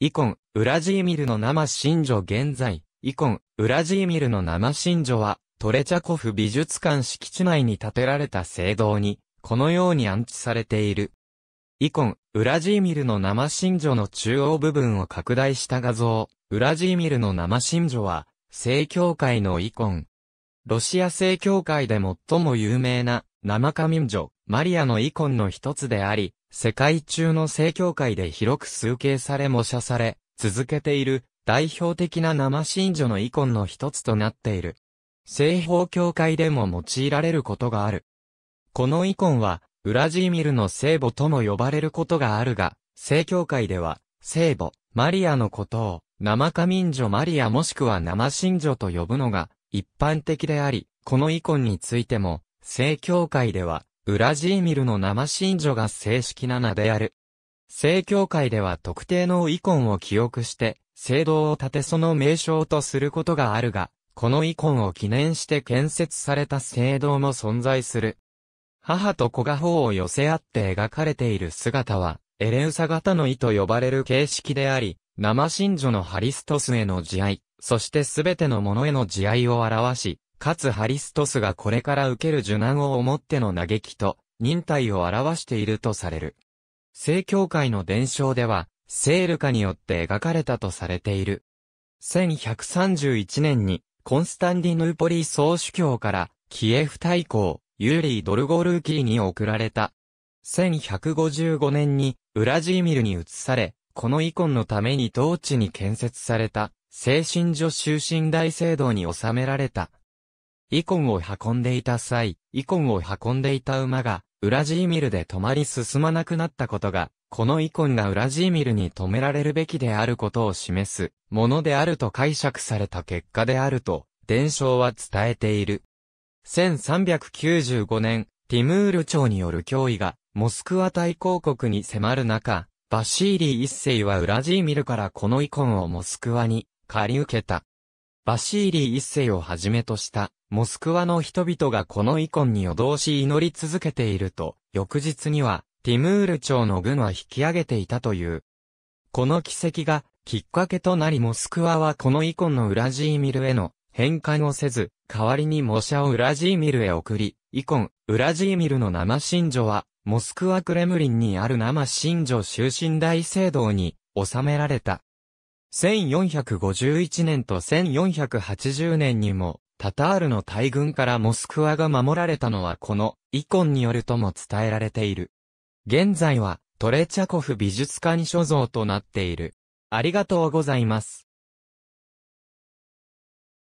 イコン、ウラジーミルの生信女現在、イコン、ウラジーミルの生真女は、トレチャコフ美術館敷地内に建てられた聖堂に、このように安置されている。イコン、ウラジーミルの生真女の中央部分を拡大した画像、ウラジーミルの生真女は、聖教会のイコン。ロシア聖教会で最も有名な、生神女、マリアのイコンの一つであり、世界中の正教会で広く崇敬され模写され、続けている代表的な生信女のイコンの一つとなっている。西方教会でも用いられることがある。このイコンは、ウラジーミルの聖母とも呼ばれることがあるが、正教会では、聖母、マリアのことを、生化民女マリアもしくは生信女と呼ぶのが一般的であり、このイコンについても、正教会では、ウラジーミルの生信女が正式な名である。正教会では特定のイコンを記憶して、聖堂を建てその名称とすることがあるが、このイコンを記念して建設された聖堂も存在する。母と子が頬を寄せ合って描かれている姿は、エレウサ型の意と呼ばれる形式であり、生信女のハリストスへの慈愛、そしてすべてのものへの慈愛を表し、かつハリストスがこれから受ける受難を思っての嘆きと、忍耐を表しているとされる。聖教会の伝承では、セールカによって描かれたとされている。1131年に、コンスタンディヌーポリ総主教から、キエフ大公、ユーリー・ドルゴルーキーに贈られた。1155年に、ウラジーミルに移され、この遺恨のために当地に建設された、精神女囚神大聖堂に収められた、イコンを運んでいた際、イコンを運んでいた馬が、ウラジーミルで止まり進まなくなったことが、このイコンがウラジーミルに止められるべきであることを示すものであると解釈された結果であると、伝承は伝えている。1395年、ティムール朝による脅威が、モスクワ大公国に迫る中、バシーリー一世はウラジーミルからこのイコンをモスクワに借り受けた。バシーリー一世をはじめとした、モスクワの人々がこのイコンに夜通し祈り続けていると、翌日には、ティムール朝の軍は引き上げていたという。この奇跡が、きっかけとなりモスクワはこのイコンのウラジーミルへの返還をせず、代わりに模写をウラジーミルへ送り、イコン、ウラジーミルの生信女は、モスクワクレムリンにある生信女終身大聖堂に収められた。1451年と1480年にも、タタールの大軍からモスクワが守られたのはこのイコンによるとも伝えられている。現在はトレチャコフ美術館所蔵となっている。ありがとうございます。